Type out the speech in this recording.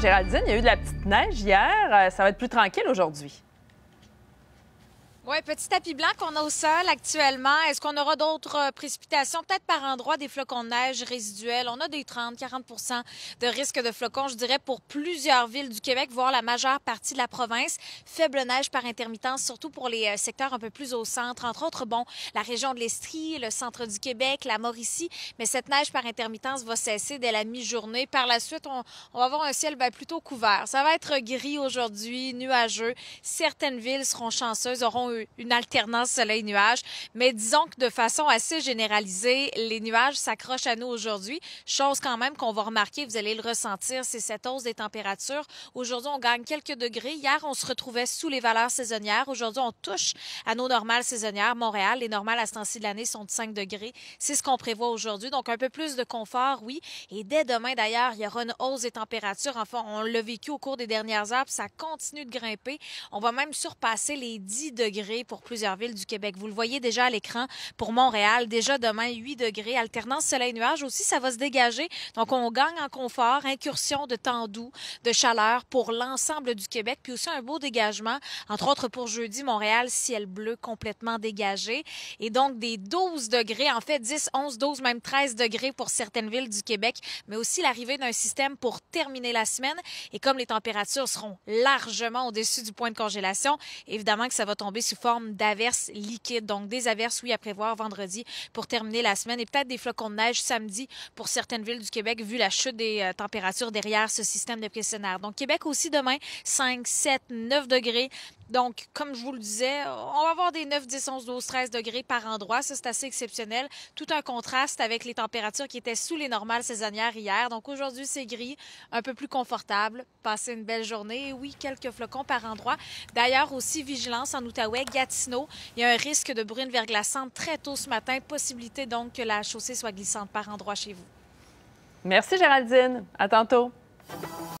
Géraldine, il y a eu de la petite neige hier. Euh, ça va être plus tranquille aujourd'hui. Oui, petit tapis blanc qu'on a au sol actuellement. Est-ce qu'on aura d'autres euh, précipitations? Peut-être par endroit des flocons de neige résiduels. On a des 30-40 de risque de flocons, je dirais, pour plusieurs villes du Québec, voire la majeure partie de la province. Faible neige par intermittence, surtout pour les euh, secteurs un peu plus au centre. Entre autres, bon, la région de l'Estrie, le centre du Québec, la Mauricie. Mais cette neige par intermittence va cesser dès la mi-journée. Par la suite, on, va avoir un ciel ben, plutôt couvert. Ça va être gris aujourd'hui, nuageux. Certaines villes seront chanceuses, auront une alternance soleil-nuage. Mais disons que de façon assez généralisée, les nuages s'accrochent à nous aujourd'hui. Chose quand même qu'on va remarquer, vous allez le ressentir, c'est cette hausse des températures. Aujourd'hui, on gagne quelques degrés. Hier, on se retrouvait sous les valeurs saisonnières. Aujourd'hui, on touche à nos normales saisonnières. Montréal, les normales à ce temps-ci de l'année sont de 5 degrés. C'est ce qu'on prévoit aujourd'hui. Donc, un peu plus de confort, oui. Et dès demain, d'ailleurs, il y aura une hausse des températures. Enfin, on l'a vécu au cours des dernières heures, ça continue de grimper. On va même surpasser les 10 degrés pour plusieurs villes du Québec. Vous le voyez déjà à l'écran pour Montréal, déjà demain 8 degrés, alternance soleil-nuage aussi, ça va se dégager. Donc on gagne en confort, incursion de temps doux, de chaleur pour l'ensemble du Québec, puis aussi un beau dégagement, entre autres pour jeudi, Montréal, ciel bleu complètement dégagé, et donc des 12 degrés, en fait 10, 11, 12, même 13 degrés pour certaines villes du Québec, mais aussi l'arrivée d'un système pour terminer la semaine. Et comme les températures seront largement au-dessus du point de congélation, évidemment que ça va tomber sur forme d'averses liquides. Donc, des averses, oui, à prévoir vendredi pour terminer la semaine et peut-être des flocons de neige samedi pour certaines villes du Québec vu la chute des euh, températures derrière ce système de pressionnaire. Donc, Québec aussi demain, 5, 7, 9 degrés. Donc, comme je vous le disais, on va avoir des 9, 10, 11, 12, 13 degrés par endroit. Ça, c'est assez exceptionnel. Tout un contraste avec les températures qui étaient sous les normales saisonnières hier. Donc, aujourd'hui, c'est gris, un peu plus confortable. Passez une belle journée. Oui, quelques flocons par endroit. D'ailleurs, aussi, vigilance en Outaouais, Gatineau. Il y a un risque de brune verglaçante très tôt ce matin. Possibilité donc que la chaussée soit glissante par endroit chez vous. Merci, Géraldine. À tantôt.